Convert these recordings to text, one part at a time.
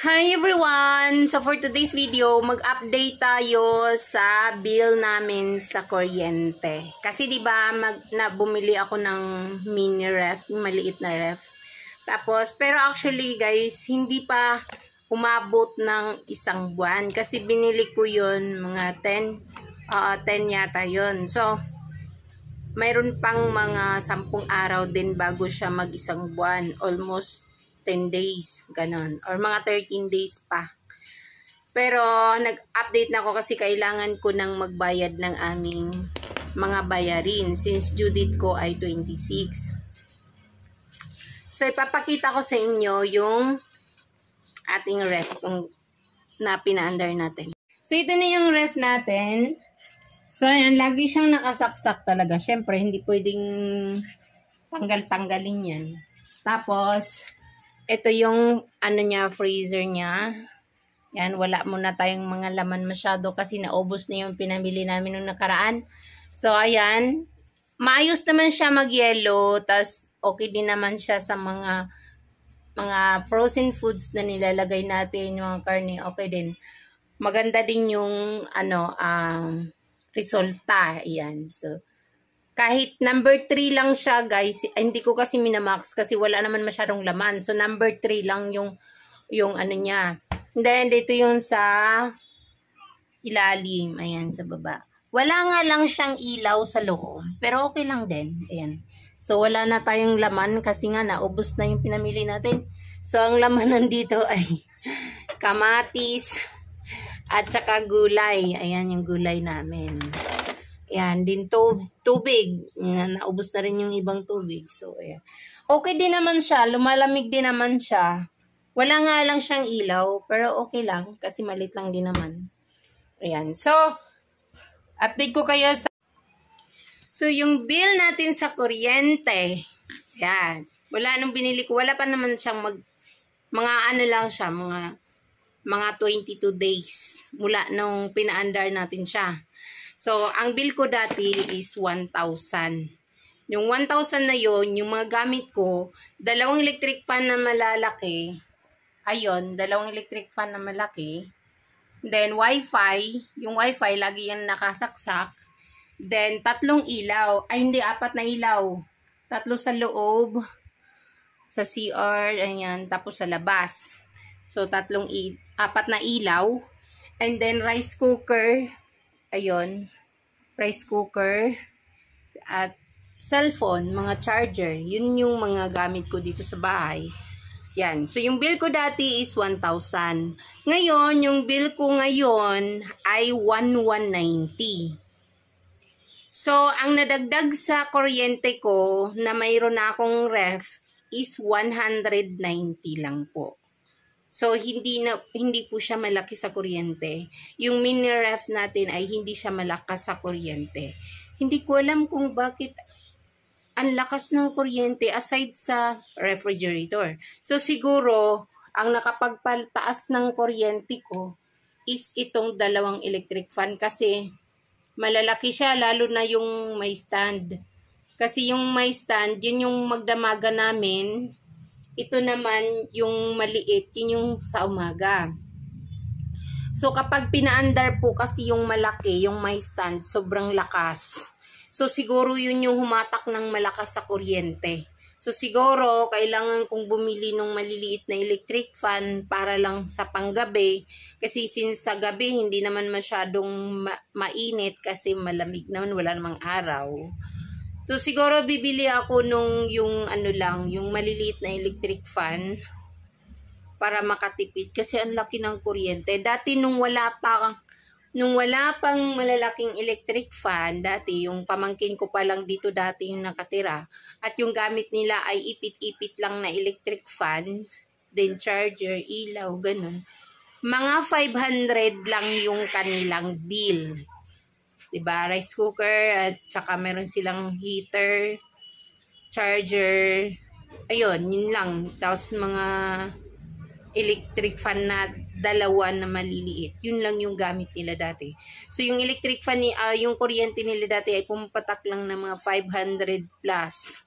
Hi everyone! So for today's video, mag-update tayo sa bill namin sa kuryente. Kasi 'di ba, mag na bumili ako ng mini ref, maliit na ref. Tapos pero actually guys, hindi pa umabot ng isang buwan kasi binili ko 'yon mga 10 uh, 10 yata 'yon. So mayroon pang mga 10 araw din bago siya mag isang buwan. Almost 10 days, ganun. Or mga 13 days pa. Pero, nag-update na ako kasi kailangan ko nang magbayad ng aming mga bayarin since due date ko ay 26. So, ipapakita ko sa inyo yung ating ref kung na pina-under natin. So, ito na yung ref natin. So, ayan, lagi siyang nakasaksak talaga. Siyempre, hindi pwedeng tanggal-tanggalin yan. Tapos, ito yung ano niya, freezer niya. Yan, wala muna tayong mga laman masyado kasi naubos na yung pinamili namin nung nakaraan. So, ayan. Maayos naman siya mag-yellow. Tapos, okay din naman siya sa mga mga frozen foods na nilalagay natin, yung karne, okay din. Maganda din yung ano, um, resulta. Ayan. So, kahit number 3 lang siya, guys, hindi ko kasi minamax kasi wala naman masyadong laman. So, number 3 lang yung, yung ano niya. then, dito yung sa ilalim. Ayan, sa baba. Wala nga lang siyang ilaw sa loob. Pero okay lang din. Ayan. So, wala na tayong laman kasi nga naubos na yung pinamili natin. So, ang laman nandito ay kamatis at saka gulay. Ayan yung gulay namin. Yan, din to tubig. Na, naubos na rin yung ibang tubig. So, ayan. Okay din naman siya. Lumalamig din naman siya. Wala nga lang siyang ilaw, pero okay lang kasi malit lang din naman. Ayan. So, update ko kayo sa... So, yung bill natin sa kuryente, yan. Wala nung binili ko. Wala pa naman siyang mag... Mga ano lang siya, mga mga 22 days mula nung pinaandar natin siya. So, ang bill ko dati is 1,000. Yung 1,000 na yon yung mga gamit ko, dalawang electric fan na malalaki. Ayun, dalawang electric fan na malaki. Then, wifi. Yung wifi, lagi yan nakasaksak. Then, tatlong ilaw. Ay, hindi, apat na ilaw. Tatlo sa loob, sa CR, ayan, tapos sa labas. So, tatlong, apat na ilaw. And then, rice cooker ayun, rice cooker, at cellphone, mga charger. Yun yung mga gamit ko dito sa bahay. Yan. So, yung bill ko dati is 1,000. Ngayon, yung bill ko ngayon ay 1,190. So, ang nadagdag sa kuryente ko na mayroon na akong ref is 190 lang po. So, hindi, na, hindi po siya malaki sa kuryente. Yung mini ref natin ay hindi siya malakas sa kuryente. Hindi ko alam kung bakit ang lakas ng kuryente aside sa refrigerator. So, siguro, ang nakapagpaltaas ng kuryente ko is itong dalawang electric fan kasi malalaki siya, lalo na yung may stand. Kasi yung may stand, yun yung magdamaga namin ito naman yung maliit, yun yung sa umaga. So kapag pinaandar po kasi yung malaki, yung may stand, sobrang lakas. So siguro yun yung humatak ng malakas sa kuryente. So siguro, kailangan kong bumili ng maliliit na electric fan para lang sa panggabi. Kasi since sa gabi, hindi naman masyadong ma mainit kasi malamig naman, wala namang araw. So, siguro bibili ako nung yung ano lang, yung maliliit na electric fan para makatipid kasi ang laki ng kuryente. Dati nung wala pa nung wala pang malalaking electric fan dati, yung pamangkin ko pa lang dito dati yung nakatira at yung gamit nila ay ipit-ipit lang na electric fan, then charger, ilaw, ganun. Mga 500 lang yung kanilang bill 'Diba? Rice cooker at saka meron silang heater, charger. Ayun, yun lang. Tapos mga electric fan na dalawa na maliliit. Yun lang yung gamit nila dati. So yung electric fan, uh, yung kuryente nila dati ay pumapatak lang ng mga 500 plus.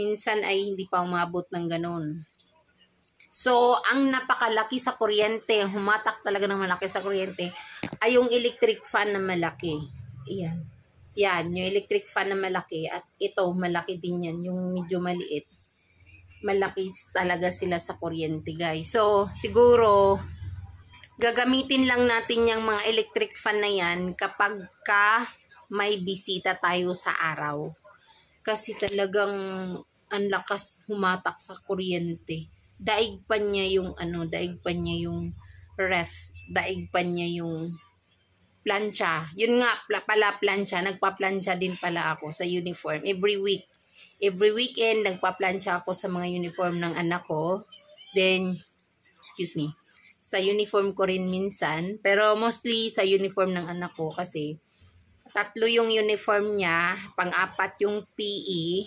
Minsan ay hindi pa umabot ng ganun. So, ang napakalaki sa kuryente, humatak talaga ng malaki sa kuryente, ay yung electric fan na malaki. Iyan. Yan, yung electric fan na malaki at ito malaki din yan, yung medyo maliit. Malaki talaga sila sa kuryente, guys. So, siguro gagamitin lang natin yung mga electric fan na yan kapag ka may bisita tayo sa araw. Kasi talagang ang lakas humatak sa kuryente. Daig pa niya yung ano, daig pa niya yung ref, daig pa niya yung plancha. Yun nga pala plancha. Nagpa-plancha din pala ako sa uniform every week. Every weekend, nagpa-plancha ako sa mga uniform ng anak ko. Then, excuse me, sa uniform ko rin minsan. Pero mostly sa uniform ng anak ko kasi tatlo yung uniform niya, pang-apat yung PE.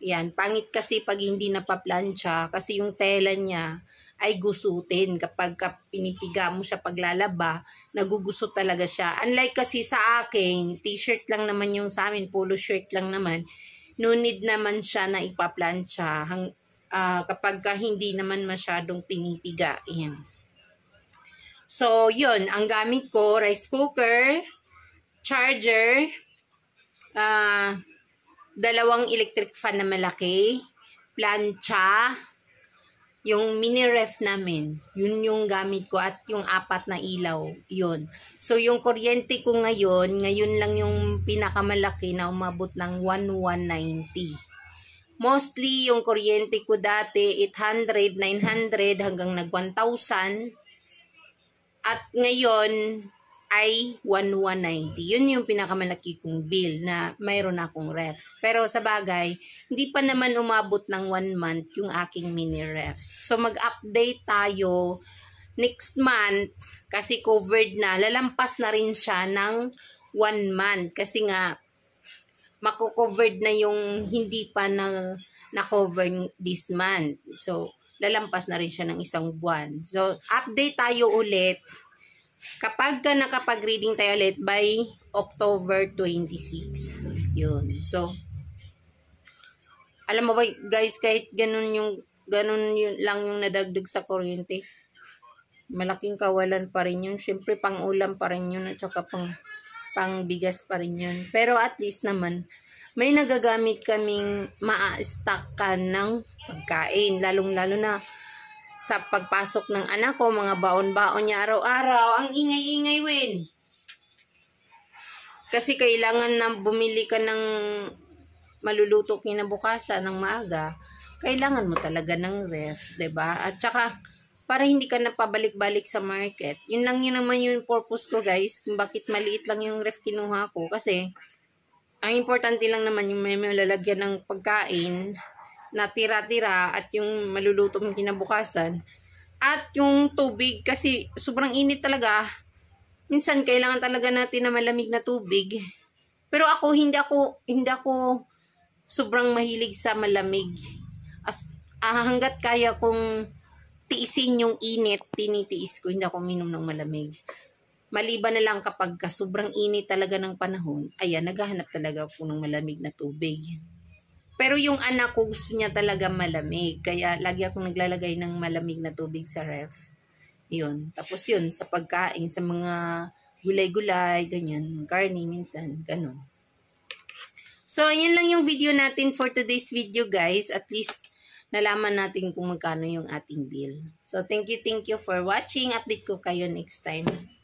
Yan, pangit kasi pag hindi napaplansya kasi yung tela niya ay gusutin. Kapag pinipiga mo siya paglalaba, nagugusot talaga siya. Unlike kasi sa akin, t-shirt lang naman yung sa amin, polo shirt lang naman. No need naman siya na ipaplansya hang, uh, kapag ka hindi naman masyadong pinipiga. Ayan. So, yun. Ang gamit ko, rice cooker, charger, uh, dalawang electric fan na malaki, plancha, yung mini ref namin, yun yung gamit ko at yung apat na ilaw, yun. So yung kuryente ko ngayon, ngayon lang yung pinakamalaki na umabot ng 1190. Mostly yung kuryente ko dati 800, 900 hanggang nag 1000. At ngayon ay 1190. Yun yung pinakamalaki kong bill na mayroon akong ref. Pero sa bagay, hindi pa naman umabot ng 1 month yung aking mini ref. So mag-update tayo next month kasi covered na. Lalampas na rin siya ng 1 month kasi nga mako-covered na yung hindi pa na na-cover this month. So, lalampas na rin siya ng isang buwan. So, update tayo ulit kapag ka nakapag-reading tayo ulit by October 26. Yun. So, alam mo ba guys, kahit ganun yung, ganun yun lang yung nadagdag sa kuryente, malaking kawalan pa rin yun. Siyempre, pang ulam pa rin yun at saka pang, pang bigas pa rin yun. Pero at least naman, may nagagamit kaming maa-stock ka ng pagkain. Lalong-lalo na sa pagpasok ng anak ko, mga baon-baon niya araw-araw. Ang ingay-ingay, Win. Kasi kailangan na bumili ka ng maluluto kinabukasan ng maaga. Kailangan mo talaga ng ref, ba diba? At saka, para hindi ka napabalik-balik sa market. Yun lang yun naman yung purpose ko, guys. Kung bakit maliit lang yung ref kinuha ko. Kasi, ang importante lang naman yung may malalagyan ng pagkain na tira-tira at yung maluluto mong kinabukasan. At yung tubig kasi sobrang init talaga. Minsan kailangan talaga natin na malamig na tubig. Pero ako hindi ako hindi ako sobrang mahilig sa malamig. As ah, hangga't kaya kong tiisin yung init, tinitiis ko hindi ako minom ng malamig. Maliban na lang kapag ka sobrang init talaga ng panahon, ayan, naghahanap talaga ako ng malamig na tubig. Pero yung anak ko gusto niya talaga malamig. Kaya lagi akong naglalagay ng malamig na tubig sa ref. Yun. Tapos yun, sa pagkain, sa mga gulay-gulay, ganyan. Carne minsan, ganun. So, yun lang yung video natin for today's video guys. At least, nalaman natin kung magkano yung ating bill. So, thank you, thank you for watching. Update ko kayo next time.